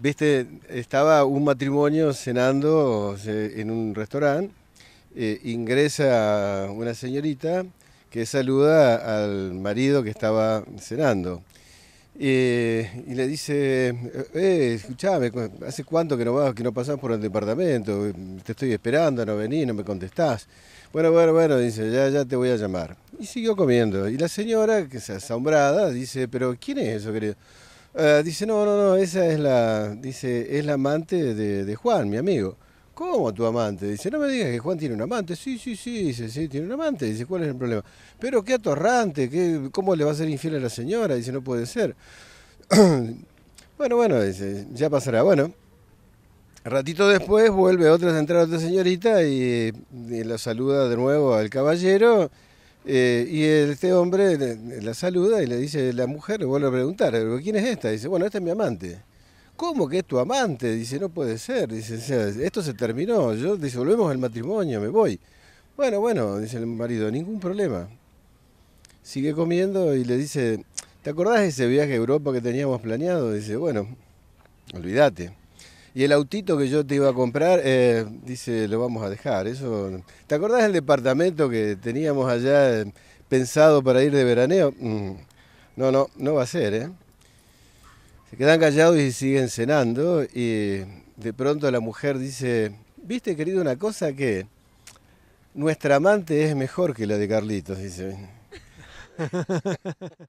Viste, estaba un matrimonio cenando eh, en un restaurante, eh, ingresa una señorita que saluda al marido que estaba cenando. Eh, y le dice, eh, escuchame, ¿hace cuánto que no vas, que no pasás por el departamento? Te estoy esperando, no venís, no me contestás. Bueno, bueno, bueno, dice, ya, ya te voy a llamar. Y siguió comiendo. Y la señora, que se asombrada, dice, pero ¿quién es eso, querido? Ah, dice, no, no, no, esa es la, dice, es la amante de, Juan, mi amigo. ¿Cómo tu amante? Dice, no me digas que Juan tiene un amante. Sí, sí, sí, dice, sí, tiene un amante. Dice, ¿cuál es el problema? Pero qué atorrante, qué, ¿cómo le va a ser infiel a la señora? Dice, no puede ser. bueno, bueno, dice, ya pasará. Bueno, ratito después vuelve otra a otra señorita y, eh, y la saluda de nuevo al caballero. Eh, y este hombre la saluda y le dice, la mujer le vuelve a preguntar, ¿quién es esta? Dice, bueno, esta es mi amante. ¿Cómo que es tu amante? Dice, no puede ser. Dice, esto se terminó. Yo, disolvemos el matrimonio, me voy. Bueno, bueno, dice el marido, ningún problema. Sigue comiendo y le dice, ¿te acordás de ese viaje a Europa que teníamos planeado? Dice, bueno, olvídate. Y el autito que yo te iba a comprar, eh, dice, lo vamos a dejar. Eso. ¿Te acordás del departamento que teníamos allá eh, pensado para ir de veraneo? Mm, no, no, no va a ser, ¿eh? Se quedan callados y siguen cenando. Y de pronto la mujer dice, ¿viste querido una cosa que nuestra amante es mejor que la de Carlitos? Dice.